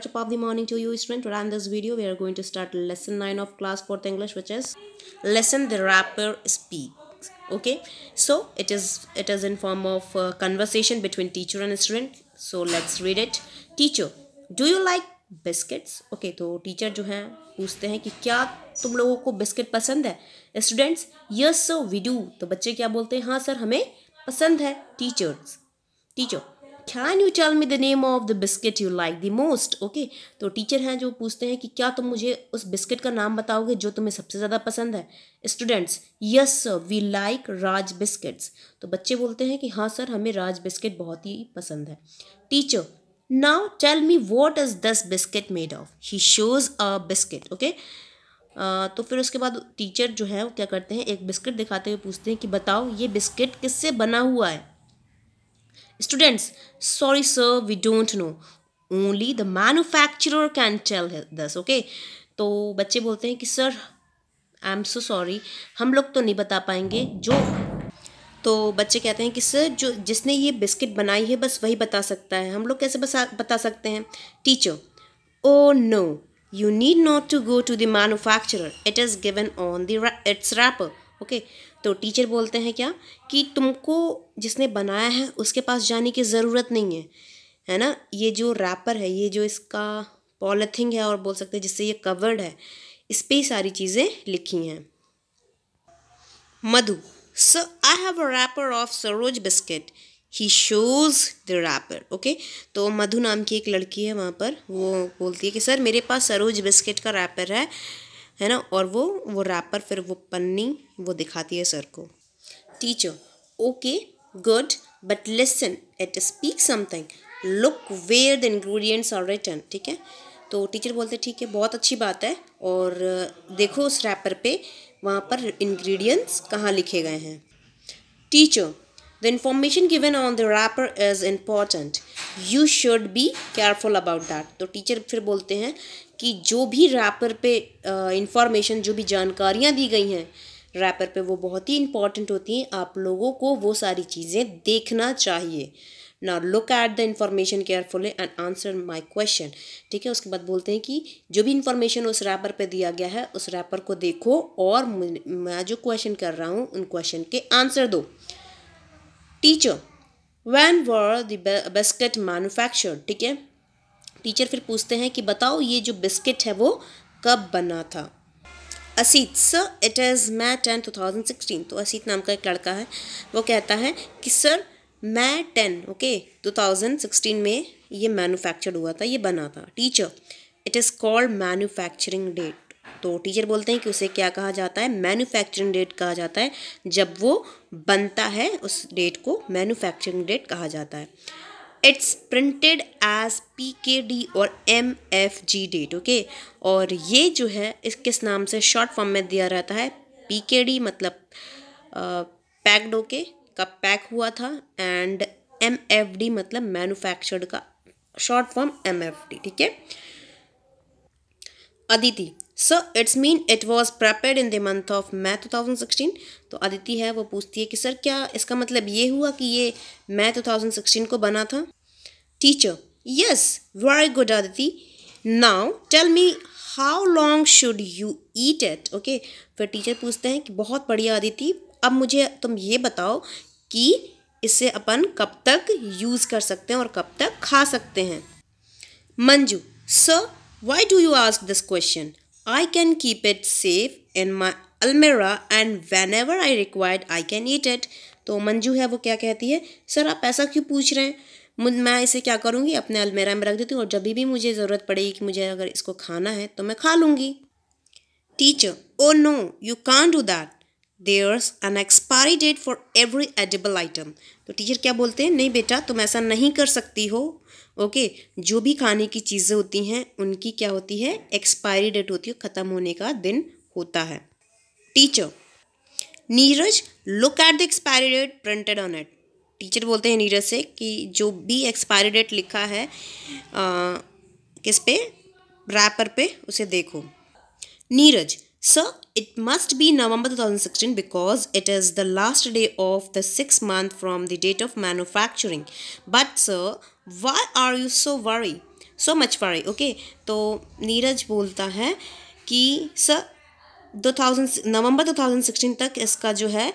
Top of the morning to you student. Today in this video we are going to start lesson nine of class fourth English which is lesson the rapper speaks. Okay. So it is it is in form of uh, conversation between teacher and student. So let's read it. Teacher, do you like biscuits? okay, so teacher जो हैं पूछते हैं कि क्या तुम लोगों को biscuit पसंद है स्टूडेंट्स यस वी डू तो बच्चे क्या बोलते हैं हाँ सर हमें पसंद है teachers teacher can you tell me the name of the biscuit you like the most okay तो टीचर हैं जो पूछते हैं कि क्या तुम मुझे उस बिस्किट का नाम बताओगे जो तुम्हें सबसे ज़्यादा पसंद है students yes sir we like Raj biscuits तो बच्चे बोलते हैं कि हाँ सर हमें राज बिस्किट बहुत ही पसंद है teacher now tell me what is this biscuit made of he shows a biscuit okay तो फिर उसके बाद टीचर जो है वो क्या करते हैं एक बिस्किट दिखाते हुए पूछते हैं कि बताओ ये बिस्किट किससे बना हुआ है Students, sorry sir, we don't know. Only the manufacturer can tell this, okay? तो बच्चे बोलते हैं कि sir I am so sorry हम लोग तो नहीं बता पाएंगे जो तो बच्चे कहते हैं कि सर जो जिसने ये बिस्किट बनाई है बस वही बता सकता है हम लोग कैसे बसा बता सकते हैं teacher oh no you need not to go to the manufacturer it is given on the its wrapper okay तो टीचर बोलते हैं क्या कि तुमको जिसने बनाया है उसके पास जाने की ज़रूरत नहीं है है ना ये जो रैपर है ये जो इसका पॉलिथिंग है और बोल सकते हैं जिससे ये कवर्ड है इस पर ही सारी चीज़ें लिखी हैं Madhu so I have a wrapper of Saroj biscuit he shows the wrapper okay तो मधु नाम की एक लड़की है वहाँ पर वो बोलती है कि सर मेरे पास सरोज बिस्किट का रैपर है है ना और वो वो रैपर फिर वो पन्नी वो दिखाती है सर को teacher okay good but listen it speak something look where the ingredients are written ठीक है तो टीचर बोलते ठीक है बहुत अच्छी बात है और देखो उस रैपर पे वहाँ पर इंग्रेडिएंट्स कहाँ लिखे गए हैं teacher the information given on the wrapper is important you should be careful about that तो टीचर फिर बोलते हैं कि जो भी रैपर पे इंफॉर्मेशन जो भी जानकारियाँ दी गई हैं रैपर पे वो बहुत ही इम्पॉर्टेंट होती हैं आप लोगों को वो सारी चीज़ें देखना चाहिए ना look at the information carefully and answer my question ठीक है उसके बाद बोलते हैं कि जो भी इन्फॉर्मेशन उस रैपर पे दिया गया है उस रैपर को देखो और मैं जो क्वेश्चन कर रहा हूँ उन क्वेश्चन के आंसर दो teacher when were the biscuit manufacture ठीक है टीचर फिर पूछते हैं कि बताओ ये जो बिस्किट है वो कब बना था Asit sir it is May ten two thousand sixteen तो असीत नाम का एक लड़का है वो कहता है कि sir May ten okay two thousand sixteen में ये मैनुफैक्चर हुआ था ये बना था teacher it is called manufacturing date तो टीचर बोलते हैं कि उसे क्या कहा जाता है मैन्युफैक्चरिंग डेट कहा जाता है जब वो बनता है उस डेट को मैन्युफैक्चरिंग डेट कहा जाता है it's printed as P K D और M F G date okay और ये जो है इस किस नाम से शॉर्ट फॉर्म में दिया रहता है पी के डी मतलब पैक्ड ओके का पैक हुआ था एंड एम एफ डी मतलब मैनुफैक्चर्ड का short form M F D ठीक है Aditi sir it's mean it was prepared in the month of May two thousand sixteen तो आदिति है वो पूछती है कि सर क्या इसका मतलब ये हुआ कि ये मै टू थाउजेंड सिक्सटीन को बना था teacher yes very good Aditi now tell me how long should you eat it okay फिर टीचर पूछते हैं कि बहुत बढ़िया आदिति अब मुझे तुम ये बताओ कि इसे अपन कब तक यूज़ कर सकते हैं और कब तक खा सकते हैं Manju sir why do you ask this question I can keep it safe in my अलमेरा and whenever ever I required I can eat it तो मंजू है वो क्या कहती है सर आप ऐसा क्यों पूछ रहे हैं मैं इसे क्या करूँगी अपने अलमेरा में रख देती हूँ और जब भी मुझे ज़रूरत पड़ेगी कि मुझे अगर इसको खाना है तो मैं खा लूँगी teacher oh no you can't do that there's an expiry date for every edible item तो टीचर क्या बोलते हैं नहीं बेटा तुम ऐसा नहीं कर सकती हो ओके जो भी खाने की चीज़ें होती हैं उनकी क्या होती है एक्सपायरी डेट होती है ख़त्म होने का दिन होता है teacher Neeraj look at the expiry date printed on it teacher बोलते हैं नीरज से कि जो भी एक्सपायरी डेट लिखा है आ, किस पे रैपर पे उसे देखो Neeraj sir it must be November 2016 because it is the last day of the six month from the date of manufacturing. But sir, why are you so worried? So much worry, okay? तो नीरज बोलता है कि sir, 2000 November 2016 तक इसका जो है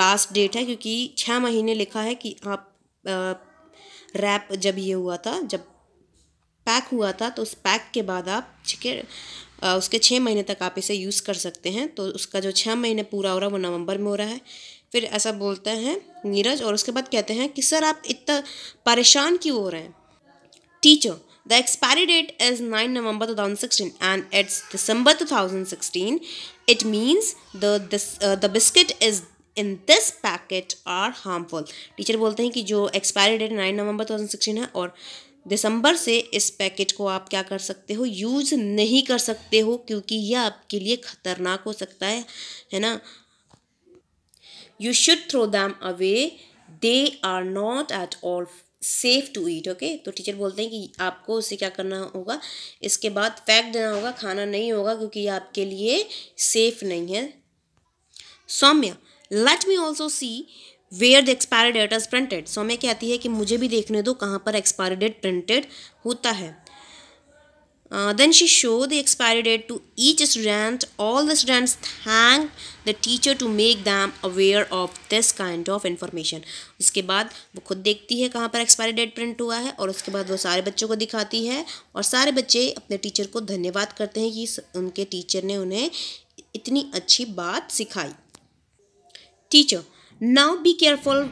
last date है क्योंकि छः महीने लिखा है कि आप wrap रैप जब ये हुआ था जब पैक हुआ था तो उस पैक के बाद आप ठीक है उसके छः महीने तक आप इसे यूज़ कर सकते हैं तो उसका जो छः महीने पूरा हो रहा है वो नवंबर में हो रहा है फिर ऐसा बोलते हैं नीरज और उसके बाद कहते हैं कि सर आप इतना परेशान क्यों हो रहे हैं teacher the expiry date is nine November two thousand sixteen and it's December two thousand sixteen it means the biscuit is in this packet are harmful teacher बोलते हैं कि जो expiry date nine November two thousand sixteen है और दिसंबर से इस packet को आप क्या कर सकते हो यूज़ नहीं कर सकते हो क्योंकि यह आपके लिए ख़तरनाक हो सकता है है ना you should throw them away they are not at all safe to eat okay तो टीचर बोलते हैं कि आपको उसे क्या करना होगा इसके बाद फेंक देना होगा खाना नहीं होगा क्योंकि यह आपके लिए सेफ नहीं है Saumya let me also see where the expiry date is printed Saumya कहती है कि मुझे भी देखने दो कहाँ पर एक्सपायरी डेट प्रिंटेड होता है then she show the expiry date to each student all the students thank the teacher to make them aware of this kind of information उसके बाद वो खुद देखती है कहाँ पर एक्सपायरी डेट प्रिंट हुआ है और उसके बाद वो सारे बच्चों को दिखाती है और सारे बच्चे अपने टीचर को धन्यवाद करते हैं कि उनके टीचर ने उन्हें इतनी अच्छी बात सिखाई teacher Now be careful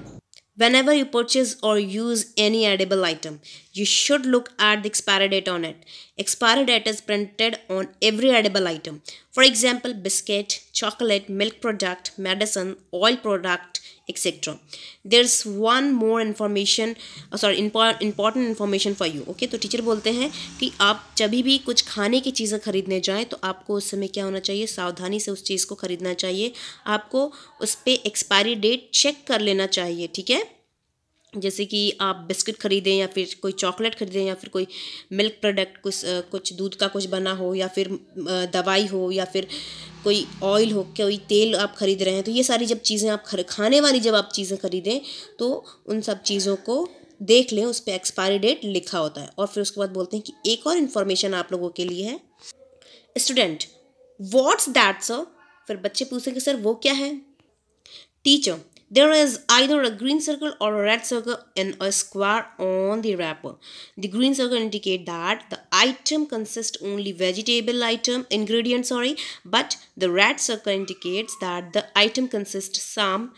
whenever you purchase or use any edible item. You should look at the expiry date on it. Expiry date is printed on every edible item. For example, biscuit, chocolate, milk product, medicine, oil product, etcetera there is one more information sorry important information for you okay तो teacher बोलते हैं कि आप जब भी कुछ खाने की चीज़ें खरीदने जाएँ तो आपको उस समय क्या होना चाहिए सावधानी से उस चीज़ को खरीदना चाहिए आपको उस पर एक्सपायरी डेट चेक कर लेना चाहिए ठीक है जैसे कि आप बिस्किट खरीदें या फिर कोई चॉकलेट खरीदें या फिर कोई मिल्क प्रोडक्ट कुछ कुछ दूध का कुछ बना हो या फिर दवाई हो या फिर कोई ऑयल हो कोई तेल आप ख़रीद रहे हैं तो ये सारी जब चीज़ें आप खर, खाने वाली जब आप चीज़ें खरीदें तो उन सब चीज़ों को देख लें उस पर एक्सपायरी डेट लिखा होता है और फिर उसके बाद बोलते हैं कि एक और इन्फॉर्मेशन आप लोगों के लिए है स्टूडेंट वॉट्स दैट्स सर फिर बच्चे पूछेंगे सर वो क्या है teacher There is either a green circle or a red circle and a square on the wrapper. The green circle indicates that the item consists only vegetable item ingredient sorry but the red circle indicates that the item consists some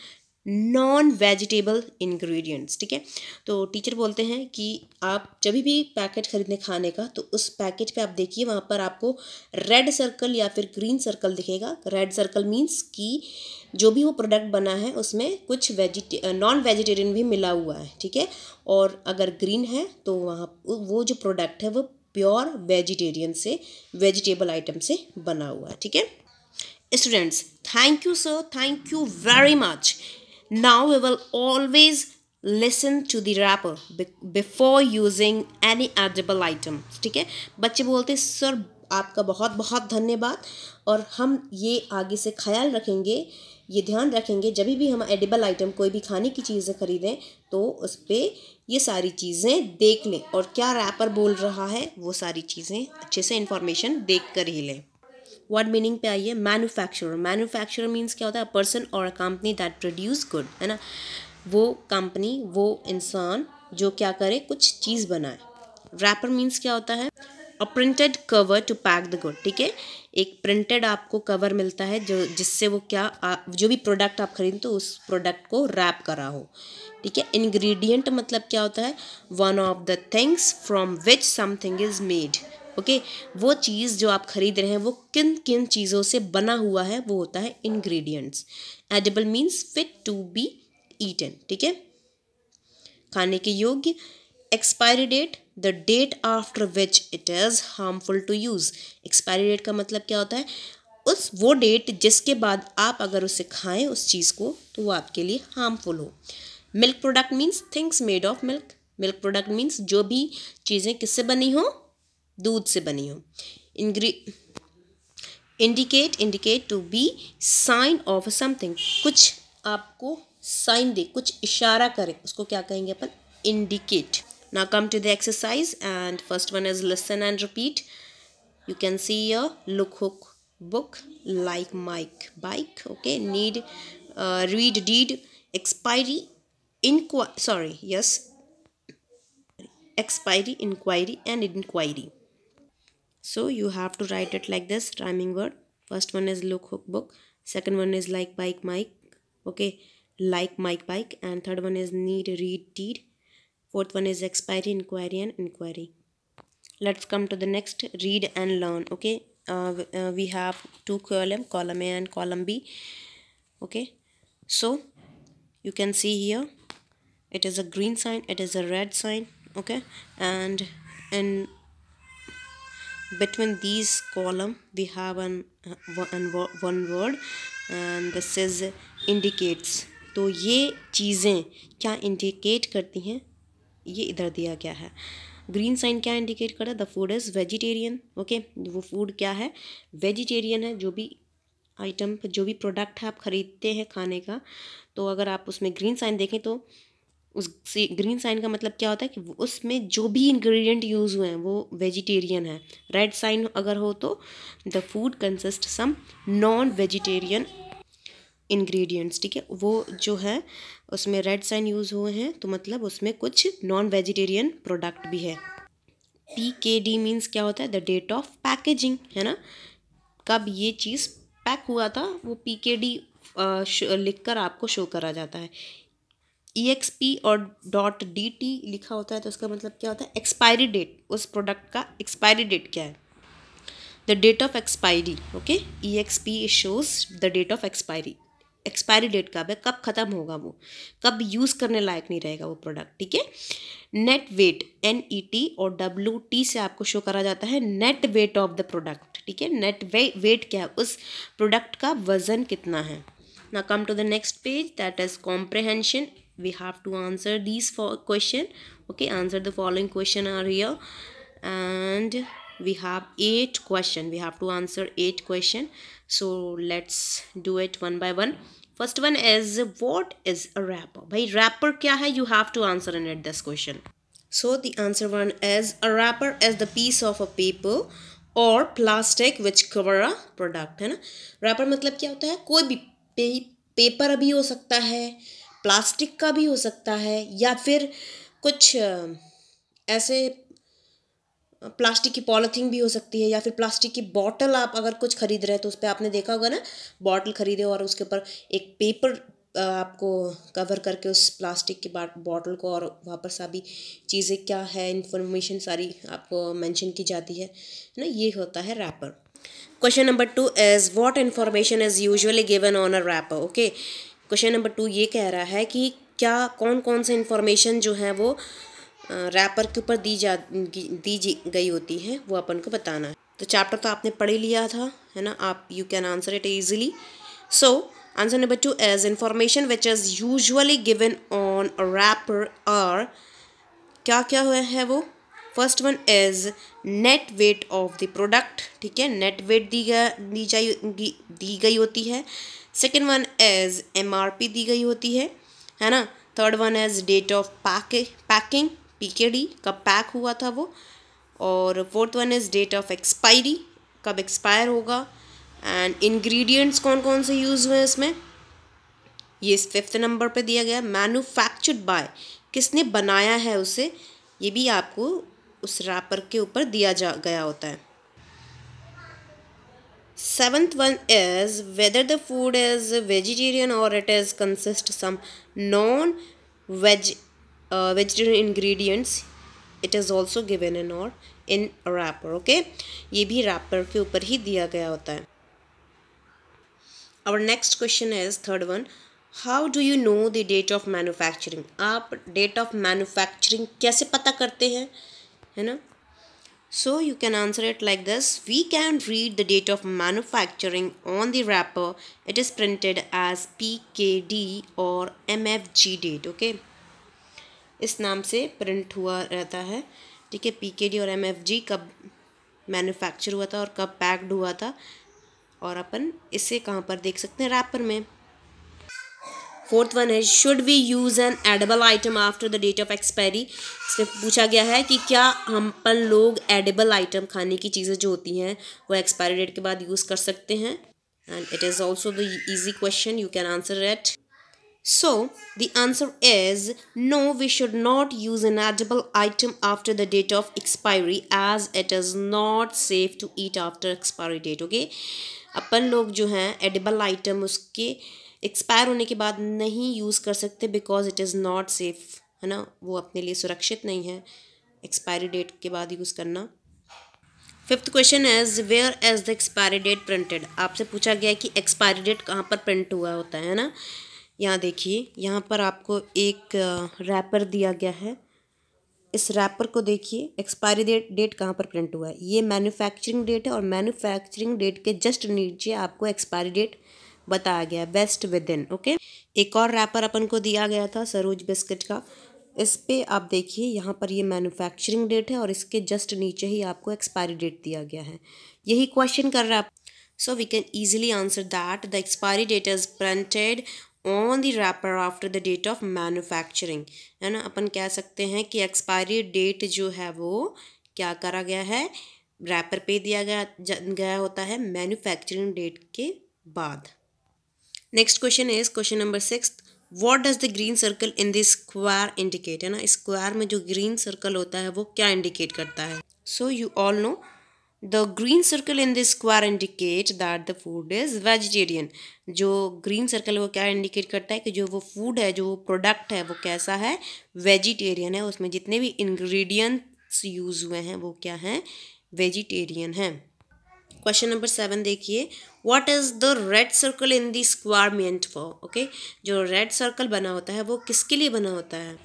non vegetable ingredients ठीक है तो teacher बोलते हैं कि आप जब भी packet ख़रीदने खाने का तो उस पैकेट पे आप देखिए वहाँ पर आपको रेड सर्कल या फिर ग्रीन सर्कल दिखेगा रेड सर्कल मींस कि जो भी वो प्रोडक्ट बना है उसमें कुछ वेजिटे नॉन वेजिटेरियन भी मिला हुआ है ठीक है और अगर ग्रीन है तो वहाँ वो जो प्रोडक्ट है वो प्योर वेजिटेरियन से वेजिटेबल आइटम से बना हुआ है ठीक है students thank you sir thank you very much Now we will always listen to the wrapper before using any edible item ठीक है बच्चे बोलते सर आपका बहुत बहुत धन्यवाद और हम ये आगे से ख्याल रखेंगे ये ध्यान रखेंगे जब भी हम एडिबल आइटम कोई भी खाने की चीज़ें खरीदें तो उस पर ये सारी चीज़ें देख लें और क्या रैपर बोल रहा है वो सारी चीज़ें अच्छे से इन्फॉर्मेशन देख कर ही लें वर्ड मीनिंग पे आइए मैन्युफैक्चरर मैन्युफैक्चरर मीन्स क्या होता है पर्सन और a company that produce good है ना वो कंपनी वो इंसान जो क्या करे कुछ चीज़ बनाए रैपर मीन्स क्या होता है a printed cover to pack the good ठीक है एक प्रिंटेड आपको कवर मिलता है जो जिससे वो क्या आ, जो भी प्रोडक्ट आप खरीदें तो उस प्रोडक्ट को रैप करा हो ठीक है इंग्रेडिएंट मतलब क्या होता है one of the things from which something is made okay वो चीज़ जो आप ख़रीद रहे हैं वो किन किन चीज़ों से बना हुआ है वो होता है ingredients edible means fit to be eaten ठीक है खाने के योग्य expiry date the date after which it is harmful to use expiry date का मतलब क्या होता है उस वो डेट जिसके बाद आप अगर उसे खाएं उस चीज़ को तो वो आपके लिए हार्मफुल हो milk product means things made of milk milk product means जो भी चीज़ें किससे बनी हों दूध से बनी हो इनग्री indicate indicate to be sign of something कुछ आपको साइन दे कुछ इशारा करें उसको क्या कहेंगे अपन इंडिकेट ना come to the exercise and first one is listen and repeat you can see य look hook book like mike bike okay need read deed expiry इनक्वा sorry yes expiry enquiry and enquiry So you have to write it like this rhyming word. First one is look hook book. Second one is like bike Mike. Okay. Like Mike bike. And third one is need read deed. Fourth one is expiry inquiry and inquiry. Let's come to the next read and learn. Okay. Uh, uh, we have two column column A and column B. Okay. So you can see here it is a green sign it is a red sign okay and in between these column we have an, uh, one word and this is indicates तो ये चीज़ें क्या indicate करती हैं ये इधर दिया गया है ग्रीन साइन क्या इंडिकेट है the food is vegetarian okay वो फूड क्या है वेजिटेरियन है जो भी आइटम जो भी प्रोडक्ट है आप ख़रीदते हैं खाने का तो अगर आप उसमें ग्रीन साइन देखें तो उस ग्रीन साइन का मतलब क्या होता है कि उसमें जो भी इंग्रेडिएंट यूज़ हुए हैं वो वेजिटेरियन है रेड साइन अगर हो तो the food consist some non vegetarian ingredients ठीक है वो जो है उसमें रेड साइन यूज़ हुए हैं तो मतलब उसमें कुछ नॉन वेजिटेरियन प्रोडक्ट भी है पी के डी मीन्स क्या होता है द डेट ऑफ पैकेजिंग है ना कब ये चीज़ पैक हुआ था वो पी के डी लिख कर आपको शो करा जाता है ई एक्स पी और डॉट डी टी लिखा होता है तो उसका मतलब क्या होता है एक्सपायरी डेट उस प्रोडक्ट का एक्सपायरी डेट क्या है the date of expiry okay E X P shows the date of expiry expiry date कब है कब ख़त्म होगा वो कब यूज़ करने लायक नहीं रहेगा वो प्रोडक्ट ठीक है net weight N E T और डब्ल्यू टी से आपको शो करा जाता है net weight of the product ठीक है नेट वे वेट क्या है उस प्रोडक्ट का वज़न कितना है ना come to the next page that is comprehension we have to answer these four question okay answer the following question are here and we have eight question we have to answer eight question so let's do it one by one first one is what is a rapper bhai rapper kya hai you have to answer in it this question so the answer one is a wrapper is the piece of a paper और plastic which cover a product है ना wrapper मतलब क्या होता है कोई भी पे, पेपर अभी हो सकता है प्लास्टिक का भी हो सकता है या फिर कुछ ऐसे प्लास्टिक की पॉलीथीन भी हो सकती है या फिर प्लास्टिक की बॉटल आप अगर कुछ ख़रीद रहे हैं तो उस पर आपने देखा होगा ना बॉटल ख़रीदे और उसके ऊपर एक पेपर आपको कवर करके उस प्लास्टिक की बॉटल को और वापस अभी चीज़ें क्या है इन्फॉर्मेशन सारी आपको मेंशन की जाती है ना ये होता है wrapper question number two is what information is usually given on a wrapper okay question number two ये कह रहा है कि क्या कौन कौन से इन्फॉर्मेशन जो है वो रैपर के ऊपर दी जा दी गई होती है वो अपन को बताना है तो चैप्टर तो आपने पढ़ ही लिया था है ना आप you can answer it easily so answer number two as information which is usually given on wrapper are क्या क्या हुआ है वो first one is net weight of the product ठीक है नेट वेट दी गई दी दी गई होती है second one as M R P दी गई होती है है ना third one as date of पैके पैकिंग पी के डी कब पैक हुआ था वो और fourth one is date of expiry कब एक्सपायर होगा एंड इंग्रेडिएंट्स कौन कौन से यूज़ हुए इसमें ये इस फिफ्थ नंबर पे दिया गया मैनुफैक्चर्ड बाय किसने बनाया है उसे ये भी आपको उस रैपर के ऊपर दिया जा गया होता है Seventh one is whether the food is vegetarian or it is consist some non veg uh, vegetarian ingredients. It is also given in or in wrapper. Okay, ये भी wrapper के ऊपर ही दिया गया होता है. Our next question is third one. How do you know the date of manufacturing आप date of manufacturing कैसे पता करते हैं है ना So you can answer it like this. We can read the date of manufacturing on the wrapper. It is printed as PKD or MFG date. Okay. इस नाम से प्रिंट हुआ रहता है ठीक है पीकेडी और एमएफजी कब मैन्युफैक्चर हुआ था और कब पैक्ड हुआ था और अपन इसे कहाँ पर देख सकते हैं रैपर में फोर्थ वन है should we use an edible item after the date of expiry इसमें पूछा गया है कि क्या हम पन लोग एडेबल आइटम खाने की चीज़ें जो होती हैं वो एक्सपायरी डेट के बाद यूज़ कर सकते हैं and it is also the easy question you can answer at so the answer is no we should not use an edible item after the date of expiry as it is not safe to eat after expiry date okay अपन लोग जो हैं edible item उसके expire होने के बाद नहीं use कर सकते because it is not safe है ना वो अपने लिए सुरक्षित नहीं है एक्सपायरी डेट के बाद यूज़ करना fifth question is where as the expiry date printed आपसे पूछा गया कि एक्सपायरी डेट कहाँ पर प्रिंट हुआ होता है ना यहाँ देखिए यहाँ पर आपको एक रैपर दिया गया है इस रैपर को देखिए एक्सपायरी डेट डेट कहाँ पर प्रिंट हुआ है ये मैन्युफैक्चरिंग डेट है और मैन्युफैक्चरिंग डेट के जस्ट नीचे आपको एक्सपायरी डेट बताया गया बेस्ट विद इन ओके एक और रैपर अपन को दिया गया था सरोज बिस्किट का इस पे आप देखिए यहाँ पर ये मैन्युफैक्चरिंग डेट है और इसके जस्ट नीचे ही आपको एक्सपायरी डेट दिया गया है यही क्वेश्चन कर रहा है so we can easily answer that the expiry date is printed on the wrapper after the date of manufacturing है ना अपन कह सकते हैं कि एक्सपायरी डेट जो है वो क्या करा गया है रैपर पे दिया गया गया होता है मैन्युफैक्चरिंग डेट के बाद next question is question number six what does the green circle in this square indicate है ना स्क्वायर में जो ग्रीन सर्कल होता है वो क्या इंडिकेट करता है so you all know the green circle in this square indicate that the food is vegetarian जो ग्रीन सर्कल वो क्या इंडिकेट करता है कि जो वो फूड है जो प्रोडक्ट है वो कैसा है वेजिटेरियन है उसमें जितने भी इन्ग्रीडियंट्स यूज़ हुए हैं वो क्या हैं वेजिटेरियन है क्वेश्चन नंबर सेवन देखिए what is the red circle in the square meant for okay जो रेड सर्कल बना होता है वो किसके लिए बना होता है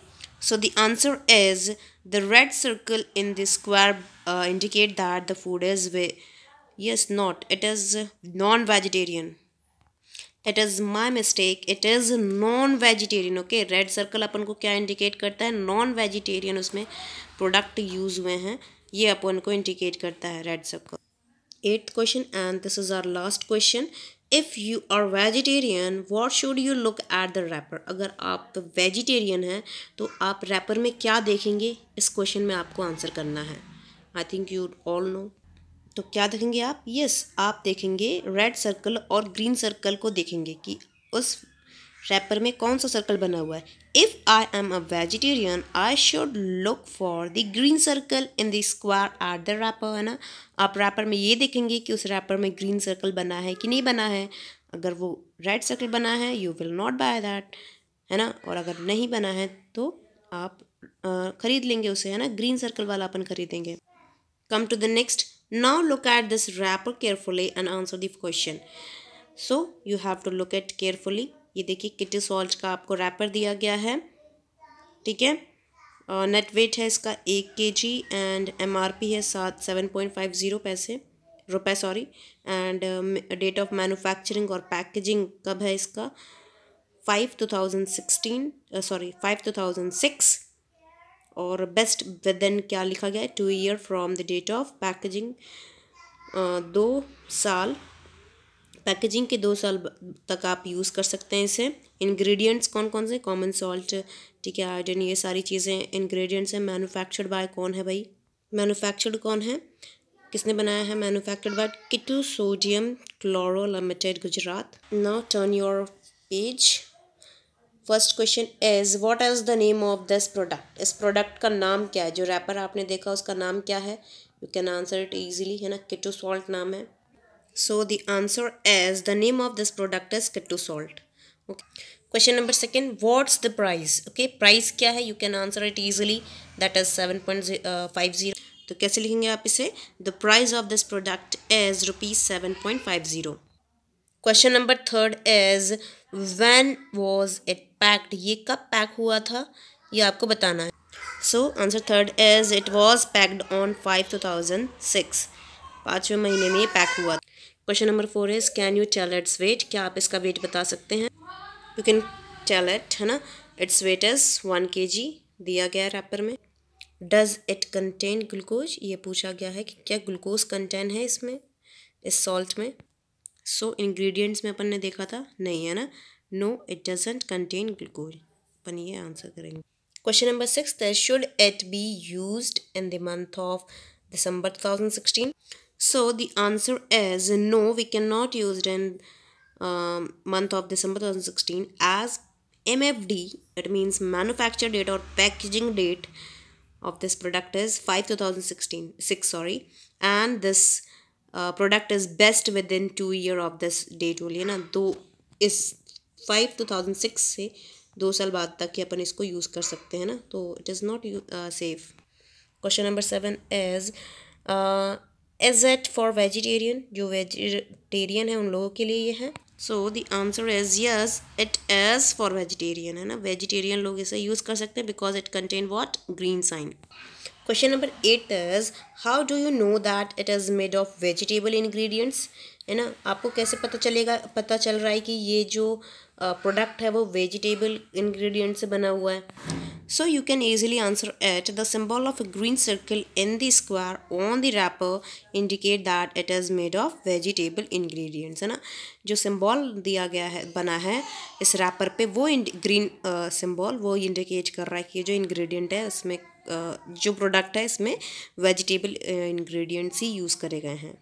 so the answer is the red circle in the square indicate that the food is वे yes not it is non vegetarian it is my mistake it is non vegetarian okay red circle अपन को क्या indicate करता है non vegetarian उसमें product use हुए हैं ये अपन को इंडिकेट करता है red circle eighth question and this is our last question if you are vegetarian what should you look at the wrapper अगर आप वेजिटेरियन तो हैं तो आप रैपर में क्या देखेंगे इस क्वेश्चन में आपको आंसर करना है I think you all know तो क्या देखेंगे आप यस yes, आप देखेंगे रेड सर्कल और ग्रीन सर्कल को देखेंगे कि उस रैपर में कौन सा सर्कल बना हुआ है if I am a vegetarian I should look for the green circle in the square are the wrapper है ना आप रैपर में ये देखेंगे कि उस रैपर में ग्रीन सर्कल बना है कि नहीं बना है अगर वो रेड सर्कल बना है you will not buy that है ना और अगर नहीं बना है तो आप खरीद लेंगे उसे है ना ग्रीन सर्कल वाला अपन खरीदेंगे come to the next now look at this wrapper carefully and answer this question so you have to look at carefully ये देखिए किटी सॉल्ट का आपको रैपर दिया गया है ठीक है नेट वेट है इसका एक K G and M R P है सात सेवन पॉइंट फाइव ज़ीरो पैसे रुपए sorry and date of manufacturing और पैकेजिंग कब है इसका five two thousand sixteen sorry five two thousand six और बेस्ट इन क्या लिखा गया है two year from the date of packaging दो साल पैकेजिंग के दो साल तक आप यूज़ कर सकते हैं इसे इंग्रेडिएंट्स कौन कौन से कॉमन सॉल्ट ठीक है आयोडन ये सारी चीज़ें इंग्रेडिएंट्स हैं मैनुफैक्चर्ड बाय कौन है भाई मैनुफैक्चर्ड कौन है किसने बनाया है मैनुफैक्चर्ड बाय किटू sodium chloro limited Gujarat now turn your page first question is what is the name of this product इस प्रोडक्ट का नाम क्या है जो रैपर आपने देखा उसका नाम क्या है you can answer it easily है ना किटू सॉल्ट नाम है So the answer is the name of this product is Kittu salt. Okay. Question number second, what's the price? Okay, price kya hai You can answer it easily. That is 7.50 to kaise likhenge aap ise the price of this product is rupees 7.50 question number third is when was it packed ye kab pack hua tha packed ये कब pack हुआ था ये आपको बताना है so answer third is it was packed on five two thousand six पाँचवें महीने में ये पैक हुआ था question number four is can you tell it's weight क्या आप इसका वेट बता सकते हैं यू कैन टेल इट है ना इट्स वेट इज़ वन के जी दिया गया रैपर में डज इट कंटेन ग्लूकोज ये पूछा गया है कि क्या ग्लूकोज कंटेन है इसमें इस सॉल्ट में सो so, इंग्रेडिएंट्स में अपन ने देखा था नहीं है ना no it doesn't contain glucose अपन ये आंसर करेंगे question number six should it be use in the month of December two thousand sixteen So the answer is no, we cannot use it in um, month of December 2016 as MFD, it means manufacture date or packaging date of this product is 5 2016 6 sorry and this uh, product is best within 2 year of this date only. Na, though is 5 2006 से six. Two साल बाद तक ही अपन इसको use कर सकते uh, safe. Question number 7 is not uh, एजेट for vegetarian जो vegetarian है उन लोगों के लिए ये है so the answer is yes it as for vegetarian है ना वेजिटेरियन लोग इसे यूज़ कर सकते हैं because it contain what green sign question number eight is how do you know that it is made of vegetable ingredients है ना आपको कैसे पता चलेगा पता चल रहा है कि ये जो प्रोडक्ट है वो वेजिटेबल इंग्रेडिएंट से बना हुआ है so you can easily answer at the symbol of a green circle in the square on the wrapper indicate that it is made of vegetable ingredients है ना जो सिम्बॉल दिया गया है बना है इस रैपर पे वो ग्रीन सिम्बॉल uh, वो इंडिकेट कर रहा है कि जो इंग्रेडिएंट है इसमें uh, जो प्रोडक्ट है इसमें वेजिटेबल इंग्रेडिएंट्स ही यूज़ करे गए हैं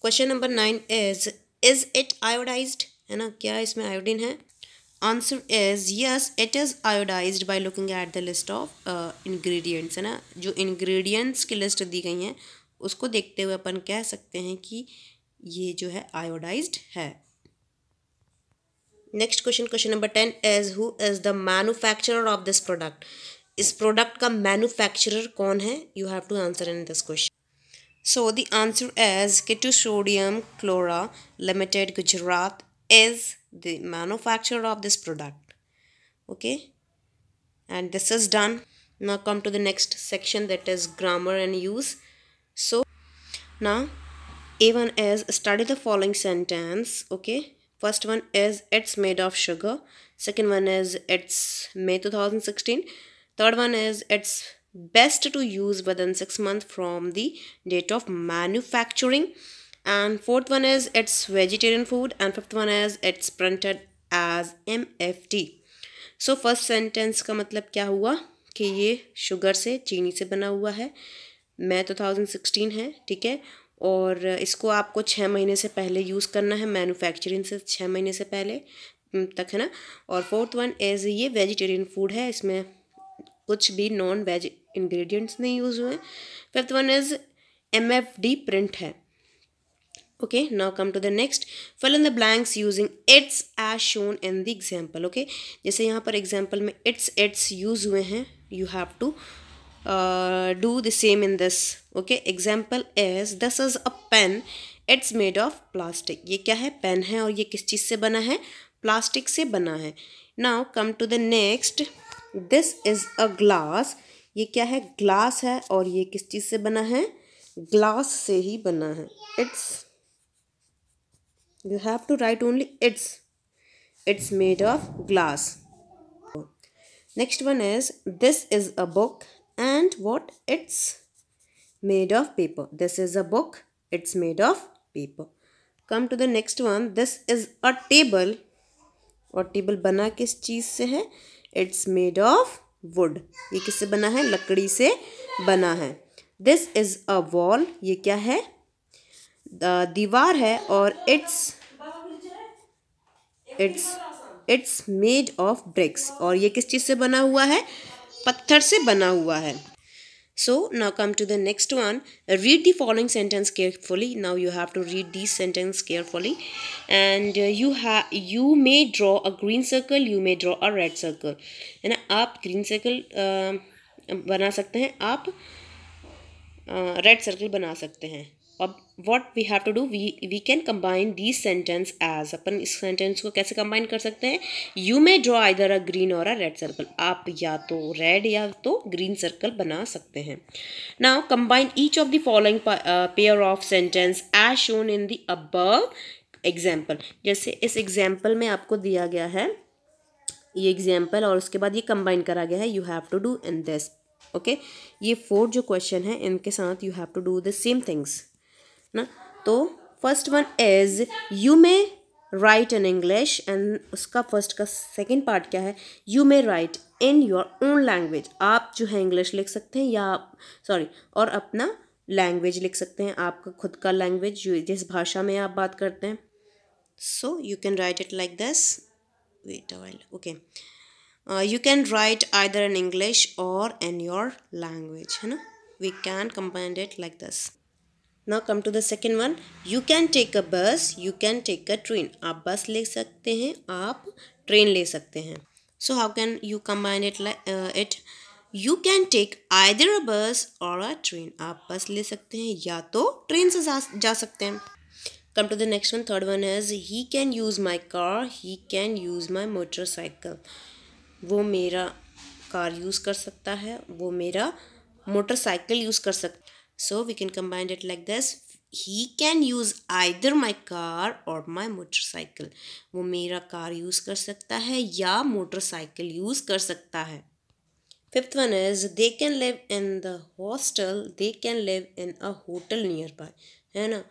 question number nine is is it iodized है ना क्या इसमें आयोडीन है answer is yes it is iodize by looking at the list of ingredients है ना जो इन्ग्रीडियंट्स की लिस्ट दी गई हैं उसको देखते हुए अपन कह सकते हैं कि ये जो है आयोडाइज है next question question number ten is who is the manufacturer of this product इस प्रोडक्ट का मैनुफैक्चर कौन है you have to answer in this question So the answer is Ketusodium Chlora Limited Gujarat is the manufacturer of this product. Okay. And this is done. Now come to the next section that is grammar and use. So now A1 is study the following sentence. Okay. First one is it's made of sugar. Second one is it's May 2016. Third one is it's best to use within six months from the date of manufacturing and fourth one is it's vegetarian food and fifth one is it's printed as MFT so first sentence ka matlab kya hua ki ye sugar se chini se bana hua hai मैं तो thousand sixteen है ठीक है और इसको आपको छः महीने से पहले यूज़ करना है मैन्युफैक्चरिंग से छः महीने से पहले तक है ना और फोर्थ वन एज ये वेजिटेरियन फूड है इसमें कुछ भी नॉन वेज इंग्रेडिएंट्स नहीं यूज हुए fifth one is M F D print है okay now come to the next fill in the blanks using it's as shown in the example okay जैसे यहाँ पर एग्जांपल में इट्स इट्स यूज हुए हैं you have to do the same in this okay example as this is a pen it's made of plastic ये क्या है pen है और ये किस चीज़ से बना है प्लास्टिक से बना है now come to the next this is a glass ये क्या है ग्लास है और ये किस चीज़ से बना है ग्लास से ही बना है it's you have to write only it's it's made of glass next one is this is a book and what it's made of paper this is a book it's made of paper come to the next one this is a table और table बना किस चीज़ से है it's made of would ये किससे बना है लकड़ी से बना है दिस इज़ अ वॉल ये क्या है दीवार है और it's it's it's made of bricks और ये किस चीज़ से बना हुआ है पत्थर से बना हुआ है So now come to the next one. Read the following sentence carefully. Now you have to read this sentence carefully. And uh, you have you may draw a green circle, you may draw a red circle. and aap green circle uh, बना सकते हैं आप red uh, circle बना सकते हैं अब what we have to do we we can combine this sentence as अपन इस सेंटेंस को कैसे कम्बाइन कर सकते हैं you may draw either a green or a red circle आप या तो रेड या तो ग्रीन सर्कल बना सकते हैं now combine each of the following pair of sentence as shown in the अब एग्जाम्पल जैसे इस एग्जाम्पल में आपको दिया गया है ये एग्जाम्पल और उसके बाद ये कंबाइन करा गया है you have to do in this okay ये फोर जो क्वेश्चन है इनके साथ you have to do the same things ना तो first one is you may write in English and उसका फर्स्ट का सेकेंड पार्ट क्या है you may write in your own language आप जो है इंग्लिश लिख सकते हैं या सॉरी और अपना लैंग्वेज लिख सकते हैं आपका खुद का लैंग्वेज जिस भाषा में आप बात करते हैं so you can write it like this wait अल okay you can write either in English or in your language है ना we can combined it like this now come to the second one you can take a bus you can take a train आप bus ले सकते हैं आप train ले सकते हैं so how can you combine it like it you can take either a bus or a train आप bus ले सकते हैं या तो ट्रेन से जा, जा सकते हैं come to the next one third one is he can use my car he can use my motorcycle वो मेरा कार यूज़ कर सकता है वो मेरा मोटरसाइकिल यूज़ कर सकता है So we can combine it like this. He can use either my car or my motorcycle. वो मेरा कार use कर सकता है या motorcycle use कर सकता है Fifth one is they can live in the hostel. They can live in a hotel nearby. है ना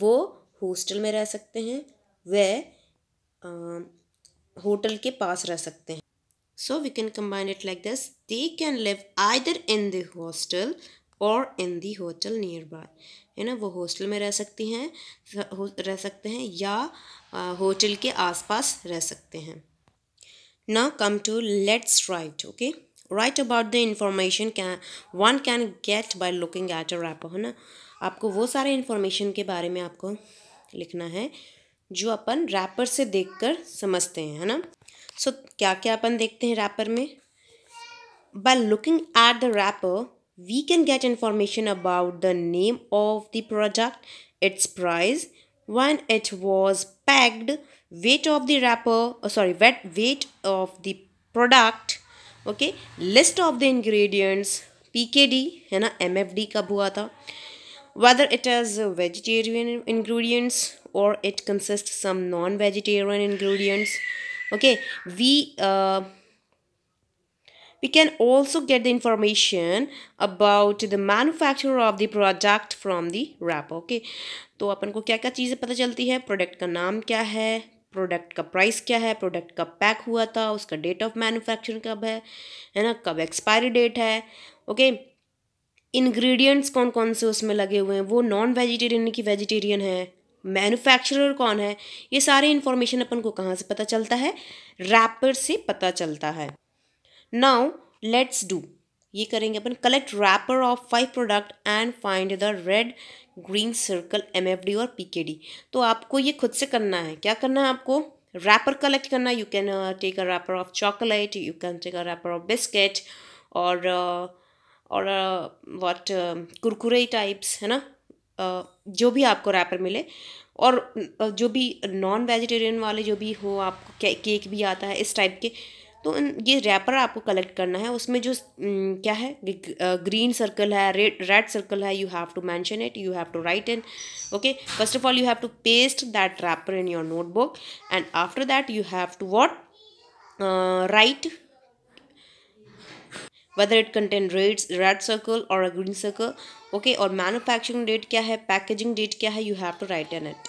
वो हॉस्टल में रह सकते हैं वह होटल के पास रह सकते हैं so we can combine it like this they can live either in the hostel और in the hotel nearby है ना वो हॉस्टल में रह सकती हैं रह सकते हैं या होटल के आसपास रह सकते हैं ना come to let's write okay write about the information can one can get by looking at a wrapper है ना आपको वो सारे इन्फॉर्मेशन के बारे में आपको लिखना है जो अपन रैपर से देखकर समझते हैं है ना सो so, क्या क्या अपन देखते हैं रैपर में by looking at the wrapper we can get information about the name of the product, its price, when it was packed, weight of the wrapper, oh, sorry, weight of the product, okay, list of the ingredients, PKD, है ना MFD कब हुआ whether it has vegetarian ingredients or it consists some non-vegetarian ingredients, okay, we uh, we can also get the information about the manufacturer of the product from the wrap okay तो अपन को क्या क्या चीज़ें पता चलती है प्रोडक्ट का नाम क्या है प्रोडक्ट का प्राइस क्या है प्रोडक्ट कब पैक हुआ था उसका डेट ऑफ मैन्युफैक्चरिंग कब है है ना कब एक्सपायरी डेट है ओके okay? इंग्रेडिएंट्स कौन कौन से उसमें लगे हुए हैं वो नॉन वेजिटेरियन की वेजिटेरियन है मैन्युफैक्चरर कौन है ये सारे इन्फॉर्मेशन अपन को कहाँ से पता चलता है रैपर से पता चलता है नाउ लेट्स डू ये करेंगे अपन collect wrapper of five product and find the red green circle M F D और पी के डी तो आपको ये खुद से करना है क्या करना है आपको रैपर कलेक्ट करना you can take a wrapper of chocolate you can take a wrapper of biscuit और uh, और what uh, uh, Kurkure types है ना uh, जो भी आपको रैपर मिले और uh, जो भी नॉन वेजिटेरियन वाले जो भी हो आपको के, केक भी आता है इस टाइप के तो ये रैपर आपको कलेक्ट करना है उसमें जो क्या है ग्रीन सर्कल है रेड रेड सर्कल है you have to mention it you have to write in okay first of all you have to paste that wrapper in your notebook and after that you have to what write whether it contain reds red circle or a green circle okay और manufacturing date क्या है packaging date क्या है you have to write in it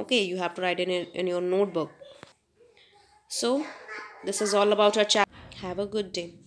okay you have to write in in your notebook so This is all about our chapter. Have a good day.